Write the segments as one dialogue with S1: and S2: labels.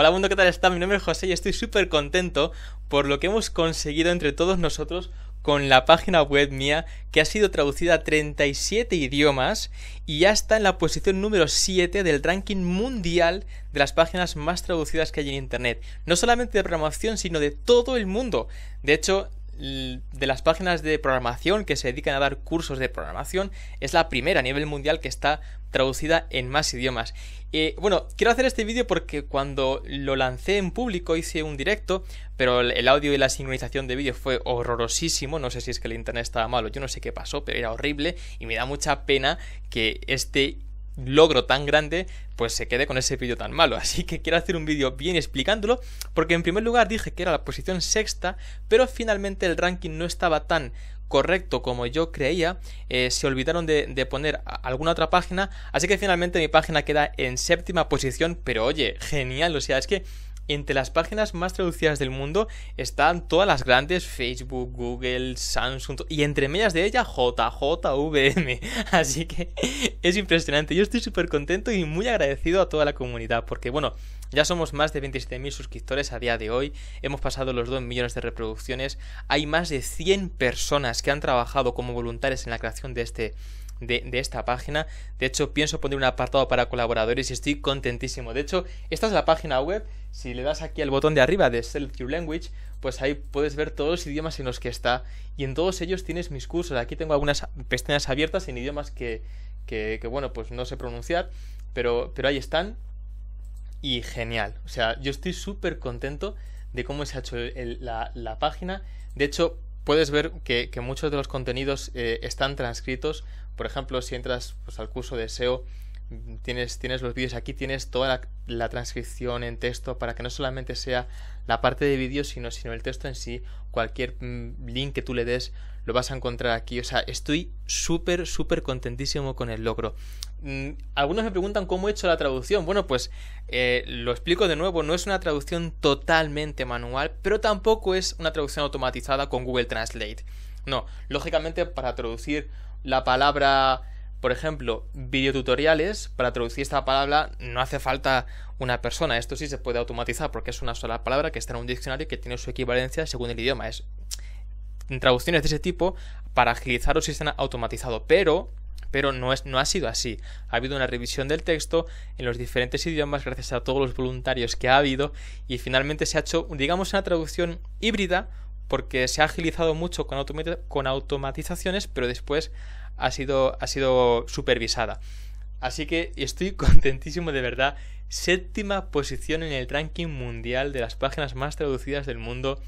S1: Hola mundo, ¿qué tal está? Mi nombre es José y estoy súper contento por lo que hemos conseguido entre todos nosotros con la página web mía que ha sido traducida a 37 idiomas y ya está en la posición número 7 del ranking mundial de las páginas más traducidas que hay en Internet. No solamente de programación, sino de todo el mundo. De hecho, de las páginas de programación que se dedican a dar cursos de programación es la primera a nivel mundial que está traducida en más idiomas. Eh, bueno, quiero hacer este vídeo porque cuando lo lancé en público hice un directo, pero el audio y la sincronización de vídeo fue horrorosísimo, no sé si es que el internet estaba malo, yo no sé qué pasó, pero era horrible y me da mucha pena que este logro tan grande, pues se quede con ese pillo tan malo. Así que quiero hacer un vídeo bien explicándolo, porque en primer lugar dije que era la posición sexta, pero finalmente el ranking no estaba tan correcto como yo creía, eh, se olvidaron de, de, poner alguna otra página, así que finalmente mi página queda en séptima posición, pero oye, genial, o sea, es que entre las páginas más traducidas del mundo están todas las grandes, Facebook, Google, Samsung, y entre medias de ella JJVM. Así que es impresionante. Yo estoy súper contento y muy agradecido a toda la comunidad, porque bueno, ya somos más de 27.000 suscriptores a día de hoy, hemos pasado los 2 millones de reproducciones, hay más de 100 personas que han trabajado como voluntarios en la creación de este de, esta página. De hecho, pienso poner un apartado para colaboradores y estoy contentísimo. De hecho, esta es la página web. Si le das aquí al botón de arriba de select Your Language, pues ahí puedes ver todos los idiomas en los que está. Y en todos ellos tienes mis cursos. Aquí tengo algunas pestañas abiertas en idiomas que, que, bueno, pues no sé pronunciar. Pero, pero ahí están. Y genial. O sea, yo estoy súper contento de cómo se ha hecho la página. De hecho, puedes ver que, muchos de los contenidos eh, están transcritos. Por ejemplo, si entras pues, al curso de SEO Tienes, los vídeos aquí, tienes toda la, transcripción en texto para que no solamente sea la parte de vídeo, sino, sino el texto en sí. Cualquier mm, link que tú le des lo vas a encontrar aquí. O sea, estoy súper, súper contentísimo con el logro. Mm, algunos me preguntan cómo he hecho la traducción. Bueno, pues eh, lo explico de nuevo. No es una traducción totalmente manual, pero tampoco es una traducción automatizada con Google Translate. No, lógicamente para traducir la palabra por ejemplo, videotutoriales, para traducir esta palabra no hace falta una persona, esto sí se puede automatizar porque es una sola palabra que está en un diccionario que tiene su equivalencia según el idioma. Es traducciones de ese tipo para agilizar si están automatizado, pero pero no, es, no ha sido así. Ha habido una revisión del texto en los diferentes idiomas gracias a todos los voluntarios que ha habido y finalmente se ha hecho, digamos, una traducción híbrida porque se ha agilizado mucho con, automatizaciones, pero después ha sido, supervisada. Así que estoy contentísimo de verdad. Séptima posición en el ranking mundial de las páginas más traducidas del mundo.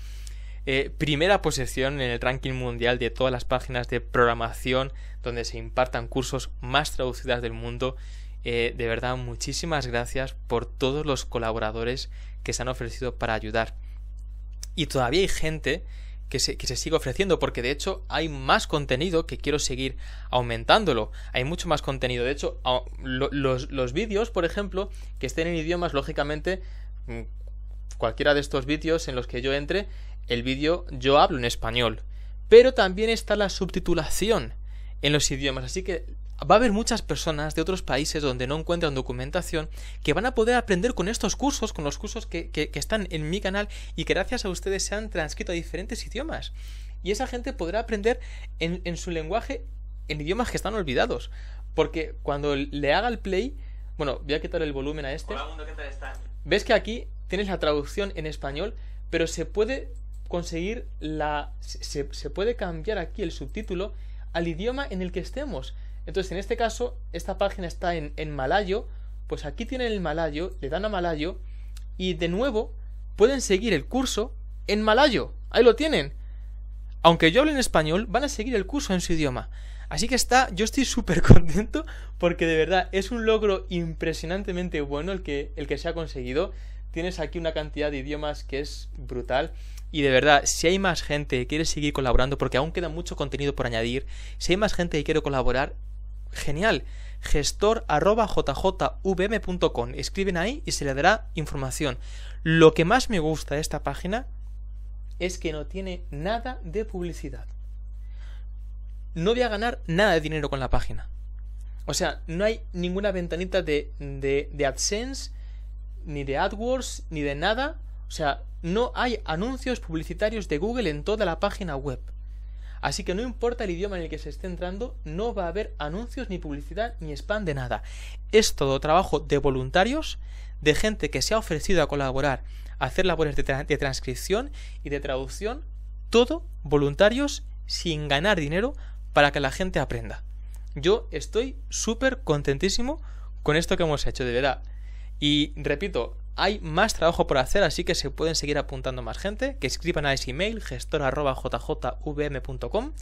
S1: Eh, primera posición en el ranking mundial de todas las páginas de programación donde se impartan cursos más traducidas del mundo. Eh, de verdad, muchísimas gracias por todos los colaboradores que se han ofrecido para ayudar. Y todavía hay gente que se, siga ofreciendo, porque de hecho hay más contenido que quiero seguir aumentándolo. Hay mucho más contenido. De hecho, los, los vídeos, por ejemplo, que estén en idiomas, lógicamente, mm, cualquiera de estos vídeos en los que yo entre, el vídeo yo hablo en español. Pero también está la subtitulación en los idiomas. Así que va a haber muchas personas de otros países donde no encuentran documentación que van a poder aprender con estos cursos, con los cursos que, están en mi canal y que gracias a ustedes se han transcrito a diferentes idiomas. Y esa gente podrá aprender en, su lenguaje, en idiomas que están olvidados. Porque cuando le haga el play, bueno, voy a quitar el volumen a este. Ves que aquí tienes la traducción en español, pero se puede conseguir la... se puede cambiar aquí el subtítulo al idioma en el que estemos. Entonces, en este caso, esta página está en, malayo, pues aquí tienen el malayo, le dan a malayo y de nuevo pueden seguir el curso en malayo. Ahí lo tienen. Aunque yo hable en español, van a seguir el curso en su idioma. Así que está, yo estoy súper contento porque de verdad es un logro impresionantemente bueno el que, el que se ha conseguido. Tienes aquí una cantidad de idiomas que es brutal. Y de verdad, si hay más gente que quiere seguir colaborando, porque aún queda mucho contenido por añadir, si hay más gente que quiere colaborar, Genial. Gestor Escriben ahí y se le dará información. Lo que más me gusta de esta página es que no tiene nada de publicidad. No voy a ganar nada de dinero con la página. O sea, no hay ninguna ventanita de, de AdSense, ni de AdWords, ni de nada. O sea, no hay anuncios publicitarios de Google en toda la página web. Así que no importa el idioma en el que se esté entrando, no va a haber anuncios, ni publicidad, ni spam de nada. Es todo trabajo de voluntarios, de gente que se ha ofrecido a colaborar, a hacer labores de, de transcripción y de traducción, todo voluntarios sin ganar dinero para que la gente aprenda. Yo estoy súper contentísimo con esto que hemos hecho, de verdad. Y repito, hay más trabajo por hacer, así que se pueden seguir apuntando más gente, que escriban a ese email, gestor.jjvm.com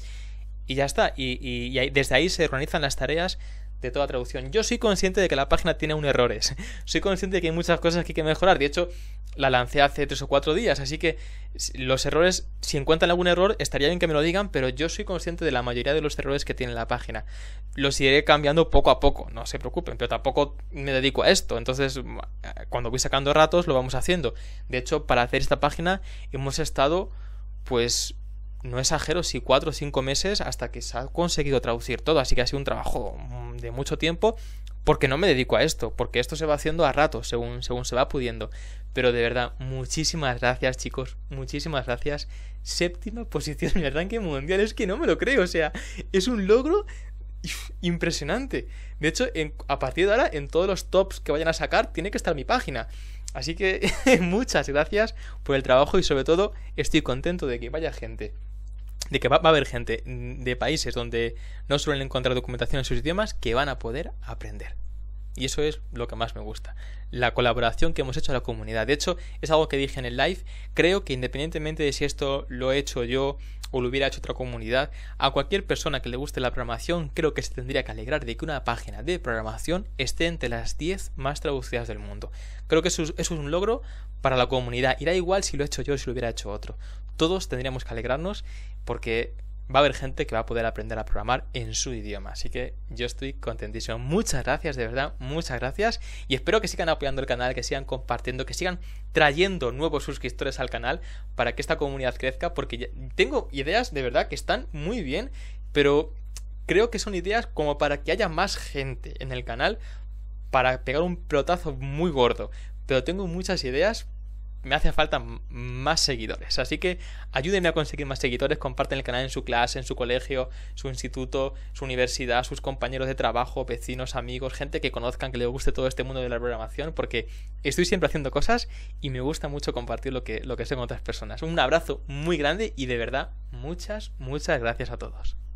S1: y ya está. Y, y, desde ahí se organizan las tareas de toda traducción. Yo soy consciente de que la página tiene un errores. Soy consciente de que hay muchas cosas que hay que mejorar. De hecho, la lancé hace tres o cuatro días, así que los errores, si encuentran algún error, estaría bien que me lo digan, pero yo soy consciente de la mayoría de los errores que tiene la página. Los iré cambiando poco a poco, no se preocupen, pero tampoco me dedico a esto. Entonces, cuando voy sacando ratos, lo vamos haciendo. De hecho, para hacer esta página hemos estado, pues, no exagero si cuatro o cinco meses hasta que se ha conseguido traducir todo, así que ha sido un trabajo de mucho tiempo porque no me dedico a esto, porque esto se va haciendo a rato según, se va pudiendo. Pero de verdad, muchísimas gracias chicos, muchísimas gracias. Séptima posición en el ranking mundial, es que no me lo creo, o sea, es un logro impresionante. De hecho, a partir de ahora, en todos los tops que vayan a sacar, tiene que estar mi página. Así que muchas gracias por el trabajo y sobre todo estoy contento de que vaya gente de que va, a haber gente mm, de países donde no suelen encontrar documentación en sus idiomas que van a poder aprender. Y eso es lo que más me gusta. La colaboración que hemos hecho a la comunidad. De hecho, es algo que dije en el live. Creo que independientemente de si esto lo he hecho yo o lo hubiera hecho otra comunidad, a cualquier persona que le guste la programación creo que se tendría que alegrar de que una página de programación esté entre las 10 más traducidas del mundo. Creo que eso, es un logro para la comunidad Irá igual si lo he hecho yo o si lo hubiera hecho otro. Todos tendríamos que alegrarnos porque va a haber gente que va a poder aprender a programar en su idioma. Así que yo estoy contentísimo. Muchas gracias, de verdad, muchas gracias. Y espero que sigan apoyando el canal, que sigan compartiendo, que sigan trayendo nuevos suscriptores al canal para que esta comunidad crezca, porque tengo ideas de verdad que están muy bien, pero creo que son ideas como para que haya más gente en el canal para pegar un pelotazo muy gordo. Pero tengo muchas ideas me hace falta más seguidores. Así que ayúdenme a conseguir más seguidores, comparten el canal en su clase, en su colegio, su instituto, su universidad, sus compañeros de trabajo, vecinos, amigos, gente que conozcan, que les guste todo este mundo de la programación, porque estoy siempre haciendo cosas y me gusta mucho compartir lo que, lo que sé con otras personas. Un abrazo muy grande y de verdad, muchas, muchas gracias a todos.